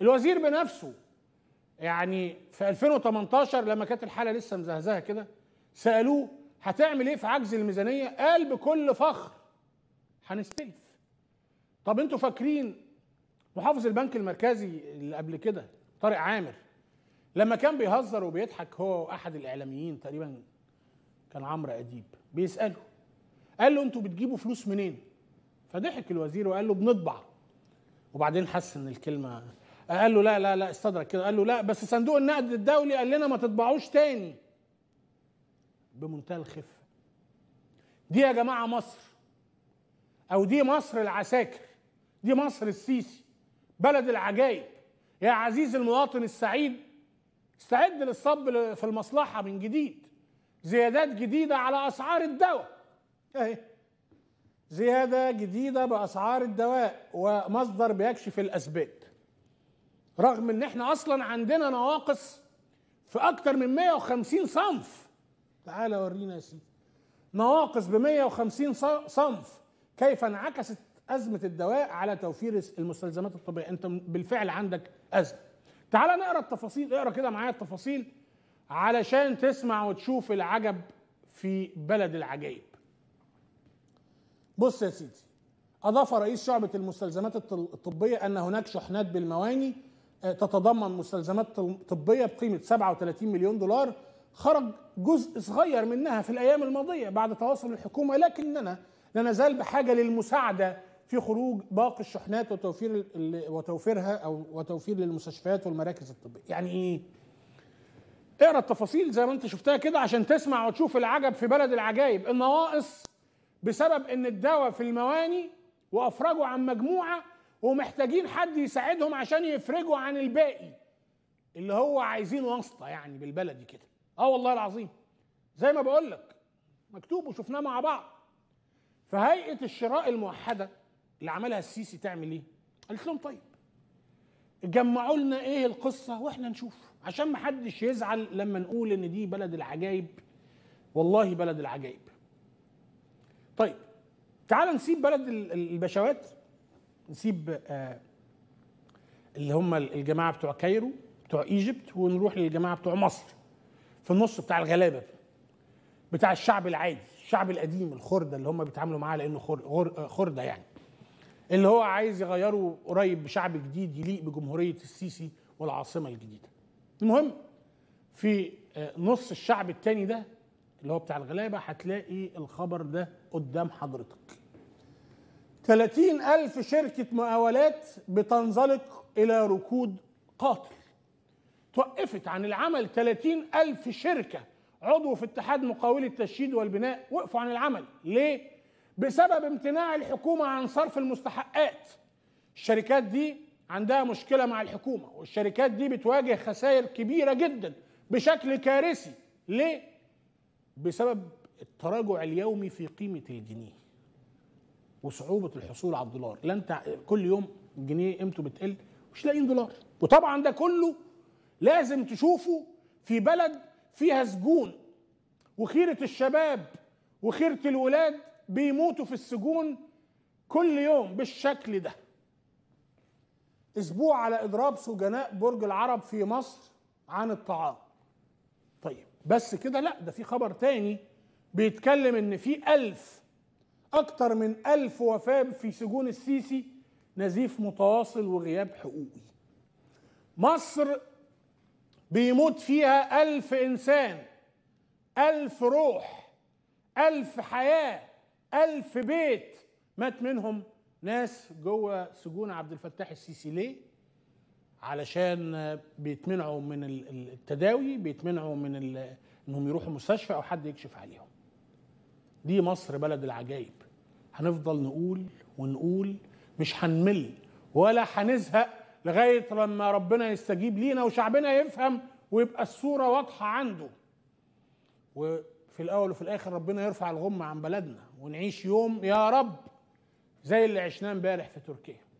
الوزير بنفسه يعني في 2018 لما كانت الحاله لسه مزهزهه كده سالوه هتعمل ايه في عجز الميزانيه؟ قال بكل فخر هنستلف. طب انتوا فاكرين محافظ البنك المركزي اللي قبل كده طارق عامر لما كان بيهزر وبيضحك هو واحد الاعلاميين تقريبا كان عمرو اديب بيساله قال له انتوا بتجيبوا فلوس منين؟ فضحك الوزير وقال له بنطبع وبعدين حس ان الكلمه قال له لا لا لا استدرك كده قال له لا بس صندوق النقد الدولي قال لنا ما تطبعوش تاني بمنتهى الخفه دي يا جماعه مصر او دي مصر العساكر دي مصر السيسي بلد العجائب يا عزيزي المواطن السعيد استعد للصب في المصلحه من جديد زيادات جديده على اسعار الدواء اهي زياده جديده باسعار الدواء ومصدر بيكشف الاسباب رغم ان احنا اصلا عندنا نواقص في اكتر من 150 صنف تعال ورينا يا سيدي نواقص ب 150 صنف كيف انعكست ازمه الدواء على توفير المستلزمات الطبيه انت بالفعل عندك ازمه تعال نقرا التفاصيل اقرا كده معايا التفاصيل علشان تسمع وتشوف العجب في بلد العجائب بص يا سيدي اضاف رئيس شعبه المستلزمات الطبيه ان هناك شحنات بالمواني تتضمن مستلزمات طبيه بقيمه 37 مليون دولار خرج جزء صغير منها في الايام الماضيه بعد تواصل الحكومه لكننا لا نزال بحاجه للمساعده في خروج باقي الشحنات وتوفير وتوفيرها او وتوفير للمستشفيات والمراكز الطبيه يعني ايه اقرا التفاصيل زي ما انت شفتها كده عشان تسمع وتشوف العجب في بلد العجائب النواقص بسبب ان الدواء في المواني وافرجوا عن مجموعه ومحتاجين حد يساعدهم عشان يفرجوا عن الباقي اللي هو عايزين واسطه يعني بالبلدي كده اه والله العظيم زي ما بقول لك مكتوب وشفناه مع بعض فهيئه الشراء الموحده اللي عملها السيسي تعمل ايه قالت لهم طيب جمعوا لنا ايه القصه واحنا نشوف عشان ما حدش يزعل لما نقول ان دي بلد العجايب والله بلد العجايب طيب تعال نسيب بلد البشوات نسيب آه، اللي هم الجماعه بتوع كايرو بتوع ايجيبت ونروح للجماعه بتوع مصر في النص بتاع الغلابه بتاع الشعب العادي الشعب القديم الخرده اللي هم بيتعاملوا معاه لانه خرده يعني اللي هو عايز يغيره قريب بشعب جديد يليق بجمهوريه السيسي والعاصمه الجديده المهم في آه، نص الشعب التاني ده اللي هو بتاع الغلابه هتلاقي الخبر ده قدام حضرتك 30 ألف شركة مقاولات بتنزلق إلى ركود قاتل توقفت عن العمل 30 ألف شركة عضو في اتحاد مقاولي التشييد والبناء وقفوا عن العمل ليه؟ بسبب امتناع الحكومة عن صرف المستحقات الشركات دي عندها مشكلة مع الحكومة والشركات دي بتواجه خسائر كبيرة جدا بشكل كارثي ليه؟ بسبب التراجع اليومي في قيمة الجنيه وصعوبه الحصول على الدولار لا انت كل يوم جنيه قيمته بتقل مش لاقيين دولار وطبعا ده كله لازم تشوفه في بلد فيها سجون وخيره الشباب وخيره الولاد بيموتوا في السجون كل يوم بالشكل ده اسبوع على اضراب سجناء برج العرب في مصر عن الطعام طيب بس كده لا ده في خبر تاني بيتكلم ان في ألف أكتر من ألف وفاة في سجون السيسي نزيف متواصل وغياب حقوقي مصر بيموت فيها ألف إنسان ألف روح ألف حياة ألف بيت مات منهم ناس جوه سجون عبد الفتاح السيسي ليه؟ علشان بيتمنعوا من التداوي بيتمنعوا من انهم يروحوا مستشفى او حد يكشف عليهم دي مصر بلد العجائب هنفضل نقول ونقول مش هنمل ولا هنزهق لغايه لما ربنا يستجيب لينا وشعبنا يفهم ويبقى الصوره واضحه عنده وفي الاول وفي الاخر ربنا يرفع الغمه عن بلدنا ونعيش يوم يا رب زي اللي عشناه امبارح في تركيا